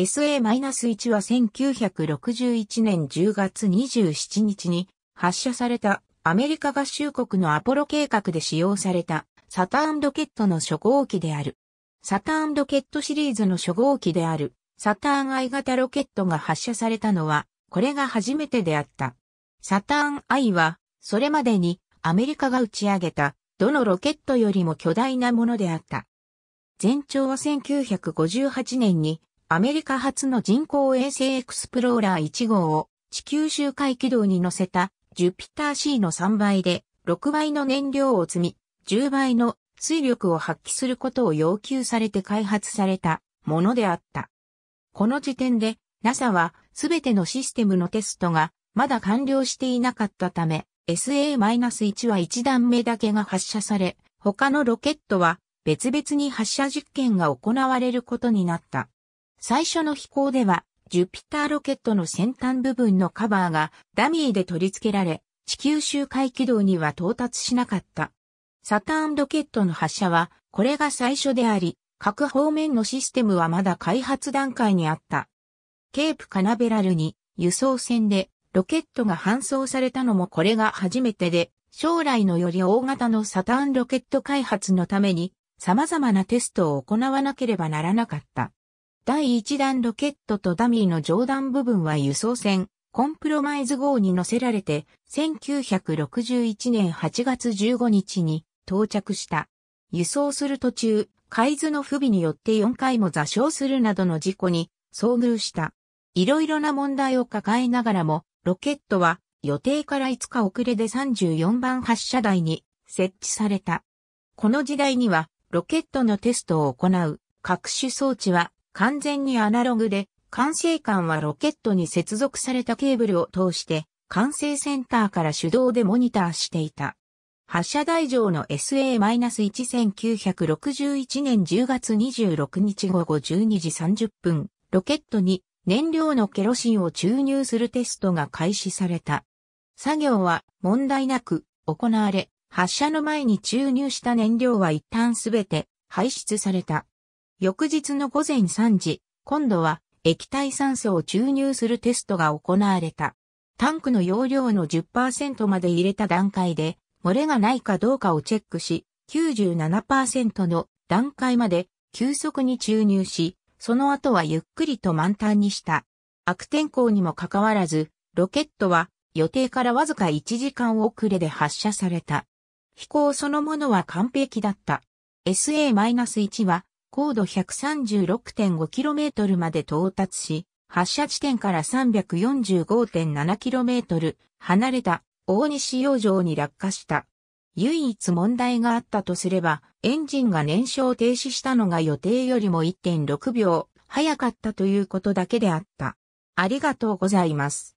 SA-1 は1961年10月27日に発射されたアメリカ合衆国のアポロ計画で使用されたサターンロケットの初号機である。サターンロケットシリーズの初号機であるサターン I 型ロケットが発射されたのはこれが初めてであった。サターン I はそれまでにアメリカが打ち上げたどのロケットよりも巨大なものであった。全長は1958年にアメリカ初の人工衛星エクスプローラー1号を地球周回軌道に乗せたジュピター C の3倍で6倍の燃料を積み10倍の水力を発揮することを要求されて開発されたものであった。この時点で NASA はすべてのシステムのテストがまだ完了していなかったため SA-1 は1段目だけが発射され他のロケットは別々に発射実験が行われることになった。最初の飛行では、ジュピターロケットの先端部分のカバーがダミーで取り付けられ、地球周回軌道には到達しなかった。サターンロケットの発射は、これが最初であり、各方面のシステムはまだ開発段階にあった。ケープカナベラルに輸送船でロケットが搬送されたのもこれが初めてで、将来のより大型のサターンロケット開発のために様々なテストを行わなければならなかった。第1弾ロケットとダミーの上段部分は輸送船、コンプロマイズ号に乗せられて、1961年8月15日に到着した。輸送する途中、海図の不備によって4回も座礁するなどの事故に遭遇した。いろいろな問題を抱えながらも、ロケットは予定から5日遅れで34番発射台に設置された。この時代にはロケットのテストを行う各種装置は完全にアナログで、管制官はロケットに接続されたケーブルを通して、管制センターから手動でモニターしていた。発射台上の SA-1961 年10月26日午後12時30分、ロケットに燃料のケロシンを注入するテストが開始された。作業は問題なく行われ、発射の前に注入した燃料は一旦すべて排出された。翌日の午前3時、今度は液体酸素を注入するテストが行われた。タンクの容量の10%まで入れた段階で、漏れがないかどうかをチェックし、97%の段階まで急速に注入し、その後はゆっくりと満タンにした。悪天候にもかかわらず、ロケットは予定からわずか1時間遅れで発射された。飛行そのものは完璧だった。SA-1 は高度 136.5km まで到達し、発射地点から 345.7km 離れた大西洋上に落下した。唯一問題があったとすれば、エンジンが燃焼停止したのが予定よりも1.6秒早かったということだけであった。ありがとうございます。